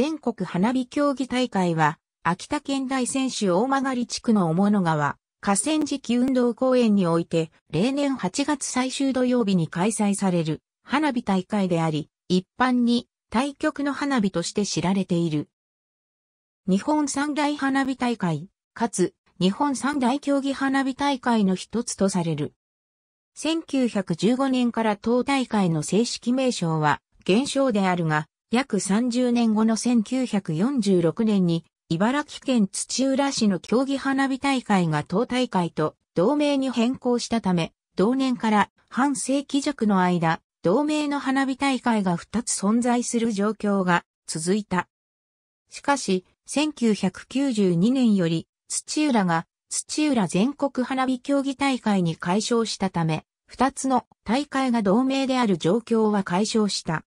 全国花火競技大会は、秋田県大選市大曲地区の大物川、河川敷運動公園において、例年8月最終土曜日に開催される花火大会であり、一般に対局の花火として知られている。日本三大花火大会、かつ日本三大競技花火大会の一つとされる。1915年から党大会の正式名称は、減少であるが、約30年後の1946年に、茨城県土浦市の競技花火大会が党大会と同盟に変更したため、同年から半世紀弱の間、同盟の花火大会が2つ存在する状況が続いた。しかし、1992年より土浦が土浦全国花火競技大会に解消したため、2つの大会が同盟である状況は解消した。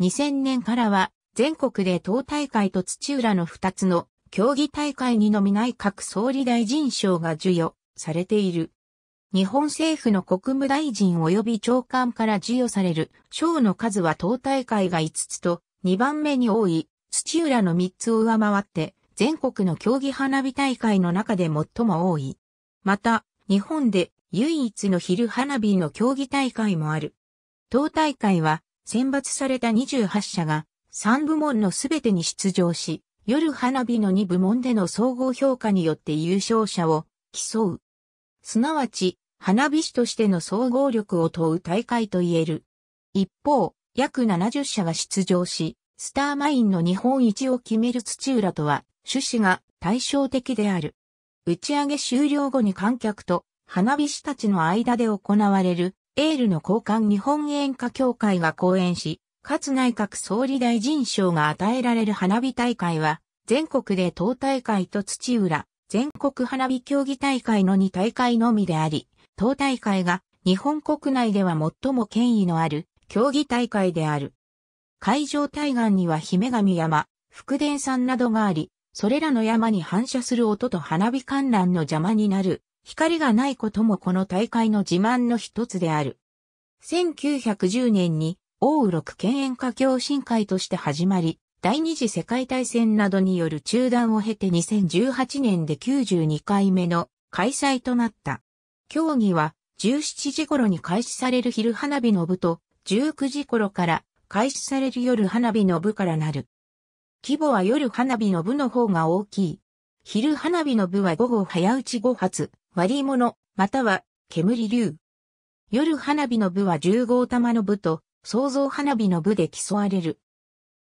2000年からは全国で党大会と土浦の2つの競技大会にのみ内閣総理大臣賞が授与されている。日本政府の国務大臣及び長官から授与される賞の数は党大会が5つと2番目に多い土浦の3つを上回って全国の競技花火大会の中で最も多い。また、日本で唯一の昼花火の競技大会もある。党大会は選抜された28社が3部門のすべてに出場し、夜花火の2部門での総合評価によって優勝者を競う。すなわち、花火師としての総合力を問う大会と言える。一方、約70社が出場し、スターマインの日本一を決める土浦とは、趣旨が対照的である。打ち上げ終了後に観客と花火師たちの間で行われるエールの交換日本演歌協会が講演し、かつ内閣総理大臣賞が与えられる花火大会は、全国で党大会と土浦、全国花火競技大会の2大会のみであり、党大会が日本国内では最も権威のある競技大会である。会場対岸には姫神山、福田山などがあり、それらの山に反射する音と花火観覧の邪魔になる光がないこともこの大会の自慢の一つである。1910年に、欧六県演歌協進会として始まり、第二次世界大戦などによる中断を経て2018年で92回目の開催となった。競技は17時頃に開始される昼花火の部と19時頃から開始される夜花火の部からなる。規模は夜花火の部の方が大きい。昼花火の部は午後早打ち5発、割り物、または、煙流。夜花火の部は十号玉の部と、創造花火の部で競われる。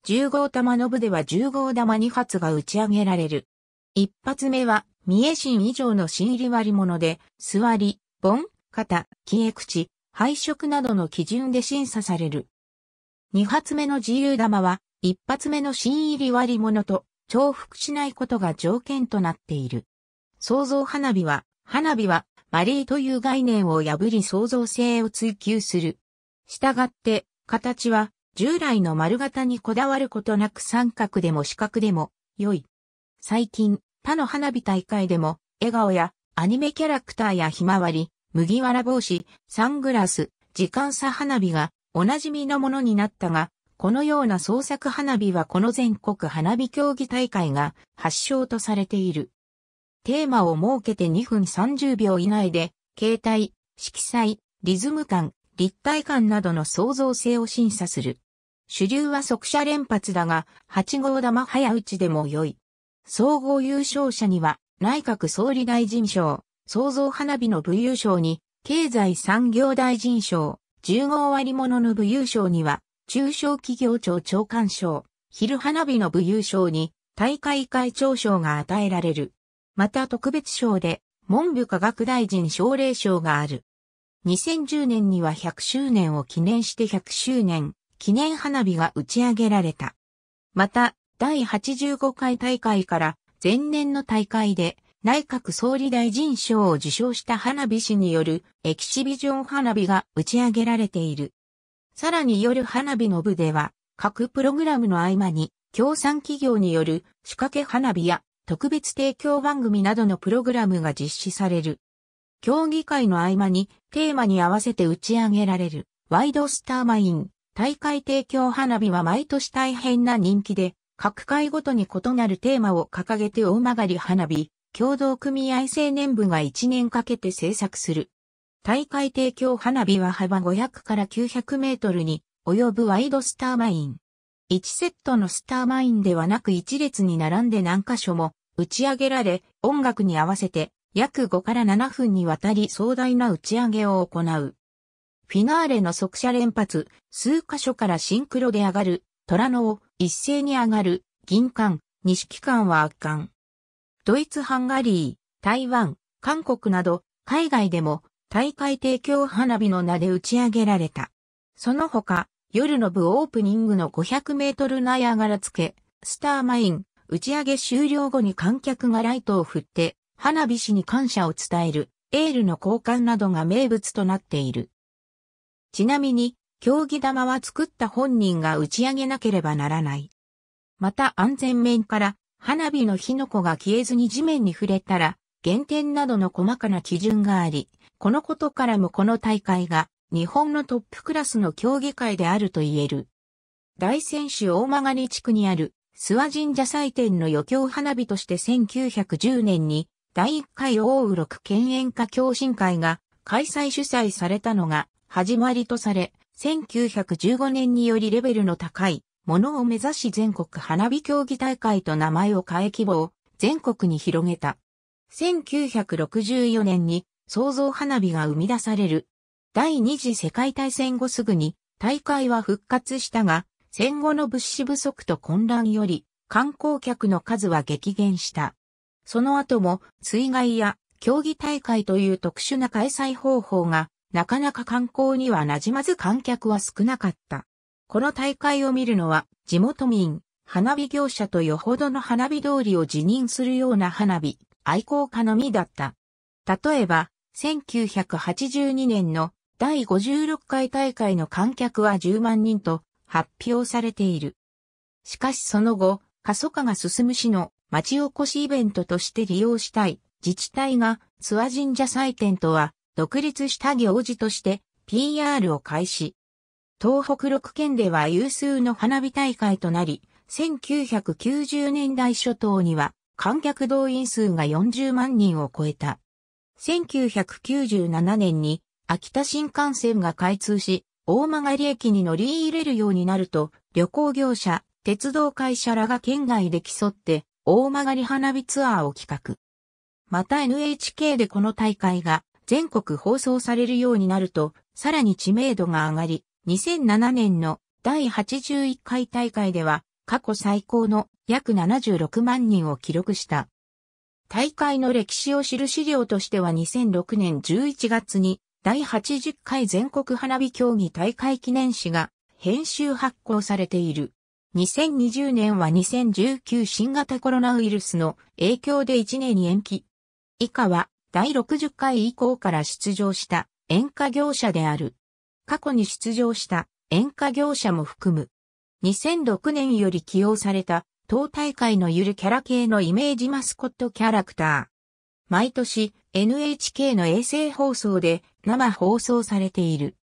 十号玉の部では十号玉二発が打ち上げられる。一発目は、三重心以上の新入り割り物で、座り、盆、肩、消え口、配色などの基準で審査される。二発目の自由玉は、一発目の新入り割り物と重複しないことが条件となっている。創造花火は花火は、マリーという概念を破り創造性を追求する。したがって、形は、従来の丸型にこだわることなく三角でも四角でも、良い。最近、他の花火大会でも、笑顔や、アニメキャラクターやひまわり、麦わら帽子、サングラス、時間差花火が、おなじみのものになったが、このような創作花火はこの全国花火競技大会が発祥とされている。テーマを設けて2分30秒以内で、形態、色彩、リズム感、立体感などの創造性を審査する。主流は即射連発だが、8号玉早打ちでも良い。総合優勝者には、内閣総理大臣賞、創造花火の武優賞に、経済産業大臣賞、15割物の武勇優には、中小企業庁長官賞、昼花火の武優賞に、大会会長賞が与えられる。また特別賞で文部科学大臣奨励賞がある。2010年には100周年を記念して100周年記念花火が打ち上げられた。また、第85回大会から前年の大会で内閣総理大臣賞を受賞した花火師によるエキシビジョン花火が打ち上げられている。さらに夜花火の部では各プログラムの合間に協賛企業による仕掛け花火や特別提供番組などのプログラムが実施される。競技会の合間にテーマに合わせて打ち上げられるワイドスターマイン大会提供花火は毎年大変な人気で各回ごとに異なるテーマを掲げて大曲り花火共同組合青年部が1年かけて制作する。大会提供花火は幅500から900メートルに及ぶワイドスターマイン。1セットのスターマインではなく1列に並んで何箇所も打ち上げられ、音楽に合わせて約5から7分にわたり壮大な打ち上げを行う。フィナーレの速射連発、数箇所からシンクロで上がる、虎のを一斉に上がる、銀冠、西機関は圧巻。ドイツ・ハンガリー、台湾、韓国など、海外でも大会提供花火の名で打ち上げられた。その他、夜の部オープニングの500メートルナイアガラ付け、スターマイン、打ち上げ終了後に観客がライトを振って、花火師に感謝を伝える、エールの交換などが名物となっている。ちなみに、競技玉は作った本人が打ち上げなければならない。また安全面から、花火の火の粉が消えずに地面に触れたら、減点などの細かな基準があり、このことからもこの大会が日本のトップクラスの競技会であると言える。大仙市大曲地区にある諏訪神社祭典の余興花火として1910年に第1回大浦六県演歌共進会が開催主催されたのが始まりとされ、1915年によりレベルの高いものを目指し全国花火競技大会と名前を変え規模を全国に広げた。1964年に創造花火が生み出される第二次世界大戦後すぐに大会は復活したが、戦後の物資不足と混乱より観光客の数は激減した。その後も水害や競技大会という特殊な開催方法がなかなか観光には馴染まず観客は少なかった。この大会を見るのは地元民、花火業者とよほどの花火通りを辞任するような花火愛好家のみだった。例えば、1982年の第56回大会の観客は10万人と発表されている。しかしその後、過疎化が進む市の町おこしイベントとして利用したい自治体が諏訪神社祭典とは独立した行事として PR を開始。東北6県では有数の花火大会となり、1990年代初頭には観客動員数が40万人を超えた。1997年に秋田新幹線が開通し、大曲駅に乗り入れるようになると、旅行業者、鉄道会社らが県外で競って、大曲花火ツアーを企画。また NHK でこの大会が全国放送されるようになると、さらに知名度が上がり、2007年の第81回大会では、過去最高の約76万人を記録した。大会の歴史を知る資料としては2006年11月に第80回全国花火競技大会記念誌が編集発行されている。2020年は2019新型コロナウイルスの影響で1年に延期。以下は第60回以降から出場した演歌業者である。過去に出場した演歌業者も含む。2006年より起用された当大会のゆるキャラ系のイメージマスコットキャラクター。毎年 NHK の衛星放送で生放送されている。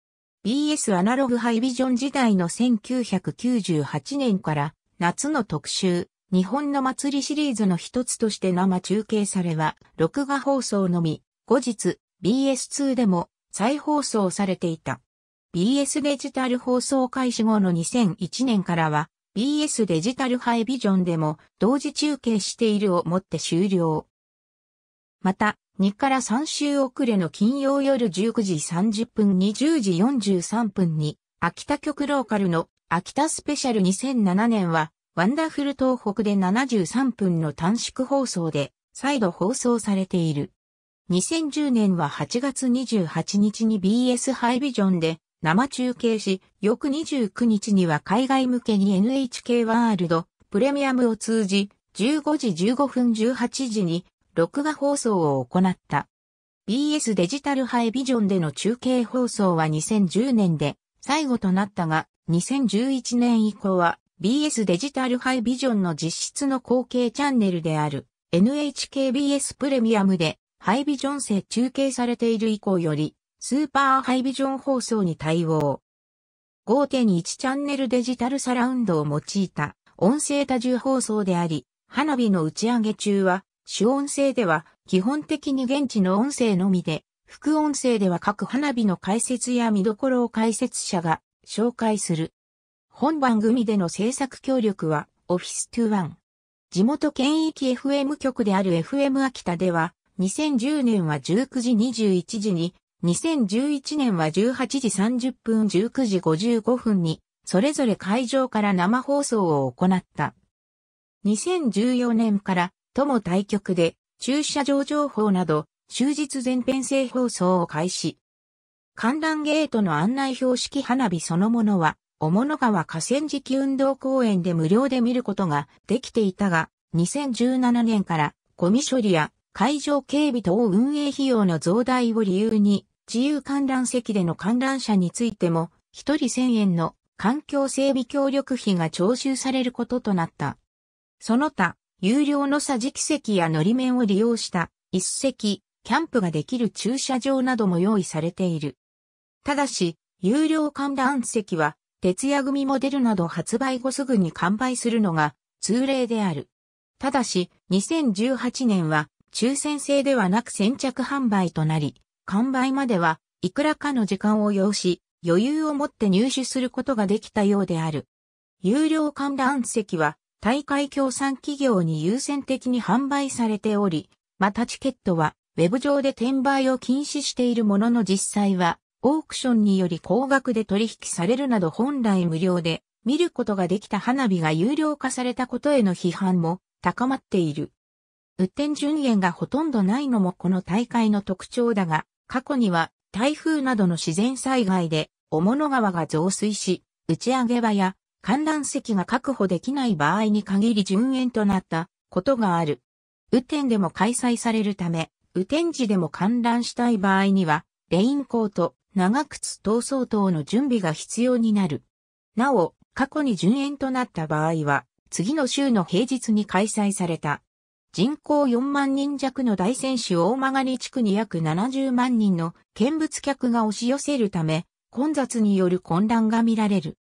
BS アナログハイビジョン時代の1998年から夏の特集、日本の祭りシリーズの一つとして生中継されは、録画放送のみ、後日 BS2 でも再放送されていた。BS デジタル放送開始後の2001年からは、BS デジタルハイビジョンでも同時中継しているをもって終了。また、2から3週遅れの金曜夜19時30分に10時43分に、秋田局ローカルの秋田スペシャル2007年は、ワンダフル東北で73分の短縮放送で、再度放送されている。2010年は8月28日に BS ハイビジョンで生中継し、翌29日には海外向けに NHK ワールドプレミアムを通じ、15時15分18時に録画放送を行った。BS デジタルハイビジョンでの中継放送は2010年で最後となったが、2011年以降は BS デジタルハイビジョンの実質の後継チャンネルである NHKBS プレミアムでハイビジョン制中継されている以降よりスーパーハイビジョン放送に対応。5.1チャンネルデジタルサラウンドを用いた音声多重放送であり、花火の打ち上げ中は主音声では基本的に現地の音声のみで、副音声では各花火の解説や見どころを解説者が紹介する。本番組での制作協力はオフィス21。地元県域 FM 局である FM 秋田では、2010年は19時21時に、2011年は18時30分19時55分に、それぞれ会場から生放送を行った。2014年からとも対局で、駐車場情報など、終日全編制放送を開始。観覧ゲートの案内標識花火そのものは、小物川河川敷運動公園で無料で見ることができていたが、2017年からゴミ処理や会場警備等運営費用の増大を理由に、自由観覧席での観覧車についても、一人1000円の環境整備協力費が徴収されることとなった。その他、有料の桟敷席や乗り面を利用した一席、キャンプができる駐車場なども用意されている。ただし、有料観覧席は、徹夜組モデルなど発売後すぐに完売するのが通例である。ただし、2018年は抽選制ではなく先着販売となり、完売まではいくらかの時間を要し、余裕を持って入手することができたようである。有料観覧席は大会協賛企業に優先的に販売されており、またチケットはウェブ上で転売を禁止しているものの実際はオークションにより高額で取引されるなど本来無料で見ることができた花火が有料化されたことへの批判も高まっている。雨天順延がほとんどないのもこの大会の特徴だが、過去には台風などの自然災害で、雄物川が増水し、打ち上げ場や観覧席が確保できない場合に限り順延となったことがある。雨天でも開催されるため、雨天時でも観覧したい場合には、レインコート、長靴等相等の準備が必要になる。なお、過去に順延となった場合は、次の週の平日に開催された。人口4万人弱の大仙市大曲地区に約70万人の見物客が押し寄せるため、混雑による混乱が見られる。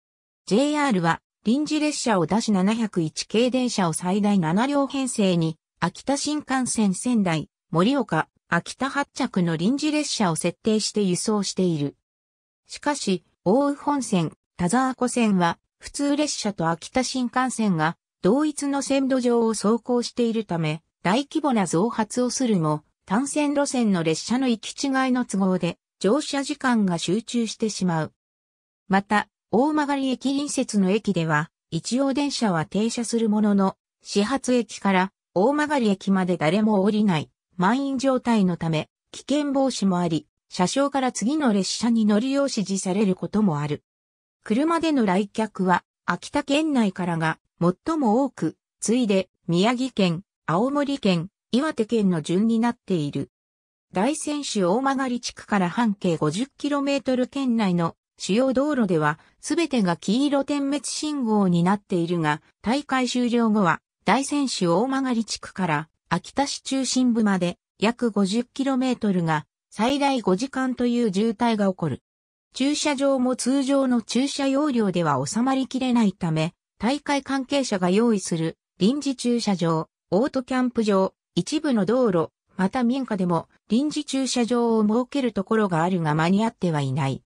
JR は臨時列車を出し701系電車を最大7両編成に、秋田新幹線仙台、盛岡、秋田発着の臨時列車を設定して輸送している。しかし、大宇本線、田沢湖線は、普通列車と秋田新幹線が、同一の線路上を走行しているため、大規模な増発をするも、単線路線の列車の行き違いの都合で、乗車時間が集中してしまう。また、大曲駅隣接の駅では、一応電車は停車するものの、始発駅から大曲駅まで誰も降りない、満員状態のため、危険防止もあり、車掌から次の列車に乗るよう指示されることもある。車での来客は、秋田県内からが最も多く、次いで宮城県、青森県、岩手県の順になっている。大仙市大曲地区から半径 50km 圏内の主要道路では、すべてが黄色点滅信号になっているが、大会終了後は、大仙市大曲地区から、秋田市中心部まで、約 50km が、最大5時間という渋滞が起こる。駐車場も通常の駐車容量では収まりきれないため、大会関係者が用意する臨時駐車場、オートキャンプ場、一部の道路、また民家でも臨時駐車場を設けるところがあるが間に合ってはいない。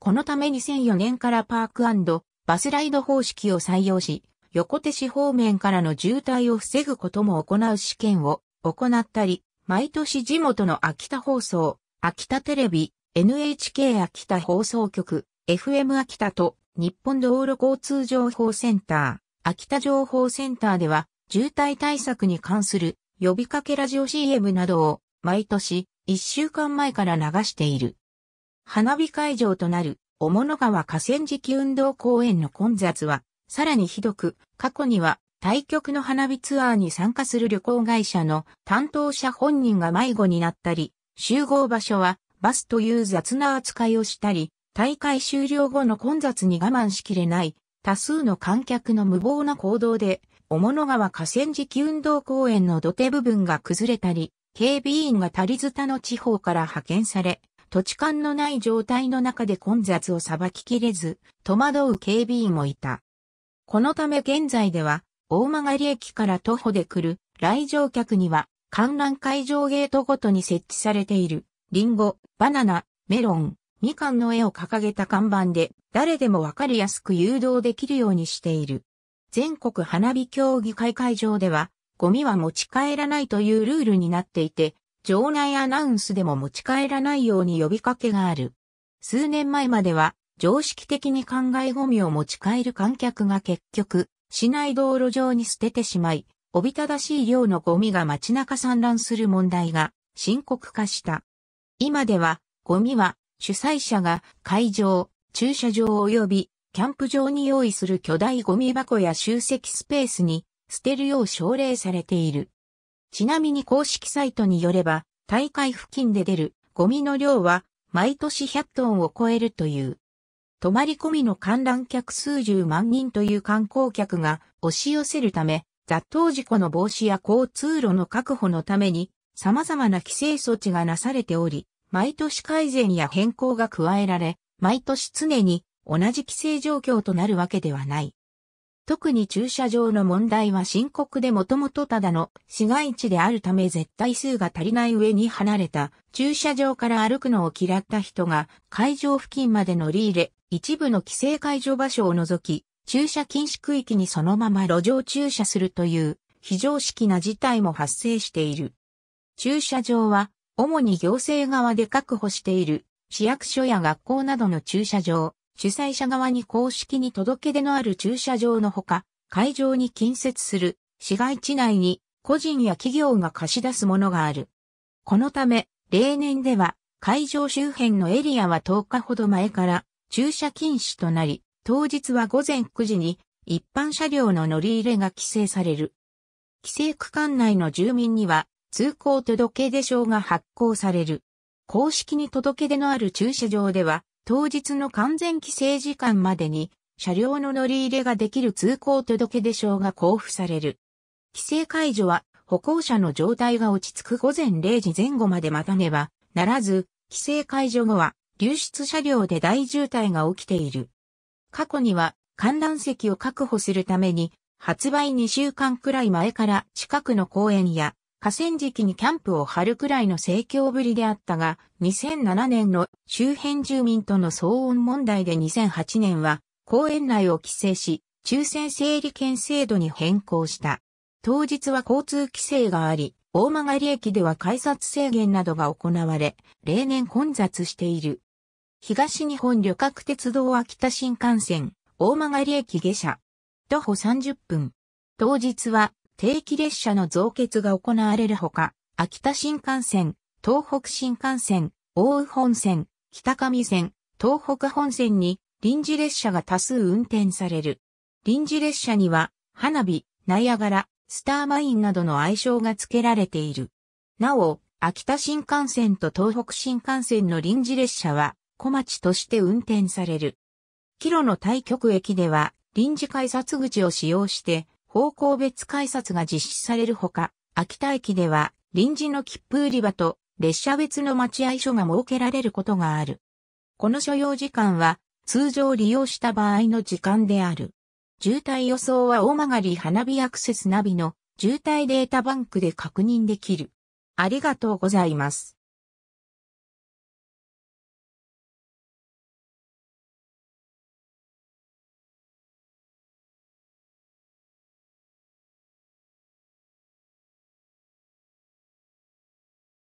このため2004年からパークバスライド方式を採用し、横手市方面からの渋滞を防ぐことも行う試験を行ったり、毎年地元の秋田放送、秋田テレビ、NHK 秋田放送局、FM 秋田と日本道路交通情報センター、秋田情報センターでは、渋滞対策に関する呼びかけラジオ CM などを毎年1週間前から流している。花火会場となる、も物川河川敷運動公園の混雑は、さらにひどく、過去には、対局の花火ツアーに参加する旅行会社の担当者本人が迷子になったり、集合場所はバスという雑な扱いをしたり、大会終了後の混雑に我慢しきれない多数の観客の無謀な行動で、も物川河川敷運動公園の土手部分が崩れたり、警備員が足りずたの地方から派遣され、土地勘のない状態の中で混雑を裁ききれず、戸惑う警備員もいた。このため現在では、大曲駅から徒歩で来る来場客には、観覧会場ゲートごとに設置されている、リンゴ、バナナ、メロン、みかんの絵を掲げた看板で、誰でもわかりやすく誘導できるようにしている。全国花火競技会会場では、ゴミは持ち帰らないというルールになっていて、場内アナウンスでも持ち帰らないように呼びかけがある。数年前までは、常識的に考えゴミを持ち帰る観客が結局、市内道路上に捨ててしまい、おびただしい量のゴミが街中散乱する問題が深刻化した。今では、ゴミは主催者が会場、駐車場及びキャンプ場に用意する巨大ゴミ箱や集積スペースに捨てるよう奨励されている。ちなみに公式サイトによれば、大会付近で出るゴミの量は毎年100トンを超えるという。泊まり込みの観覧客数十万人という観光客が押し寄せるため、雑踏事故の防止や交通路の確保のために様々な規制措置がなされており、毎年改善や変更が加えられ、毎年常に同じ規制状況となるわけではない。特に駐車場の問題は深刻でもともとただの市街地であるため絶対数が足りない上に離れた駐車場から歩くのを嫌った人が会場付近まで乗り入れ、一部の規制解除場所を除き、駐車禁止区域にそのまま路上駐車するという非常識な事態も発生している。駐車場は主に行政側で確保している市役所や学校などの駐車場、主催者側に公式に届け出のある駐車場のほか、会場に近接する市街地内に個人や企業が貸し出すものがある。このため、例年では会場周辺のエリアは10日ほど前から駐車禁止となり、当日は午前9時に一般車両の乗り入れが規制される。規制区間内の住民には通行届出証が発行される。公式に届出のある駐車場では当日の完全規制時間までに、車両の乗り入れができる通行届出証が交付される。規制解除は、歩行者の状態が落ち着く午前0時前後まで待たねばならず、規制解除後は、流出車両で大渋滞が起きている。過去には、観覧席を確保するために、発売2週間くらい前から近くの公園や河川敷にキャンプを張るくらいの盛況ぶりであったが、2007年の周辺住民との騒音問題で2008年は公園内を規制し、抽選整理券制度に変更した。当日は交通規制があり、大曲駅では改札制限などが行われ、例年混雑している。東日本旅客鉄道秋田新幹線、大曲駅下車。徒歩30分。当日は定期列車の増結が行われるほか、秋田新幹線、東北新幹線、大宇本線、北上線、東北本線に臨時列車が多数運転される。臨時列車には、花火、ナイアガラ、スターマインなどの愛称が付けられている。なお、秋田新幹線と東北新幹線の臨時列車は、小町として運転される。キロの対局駅では、臨時改札口を使用して、方向別改札が実施されるほか、秋田駅では臨時の切符売り場と列車別の待合所が設けられることがある。この所要時間は通常利用した場合の時間である。渋滞予想は大曲花火アクセスナビの渋滞データバンクで確認できる。ありがとうございます。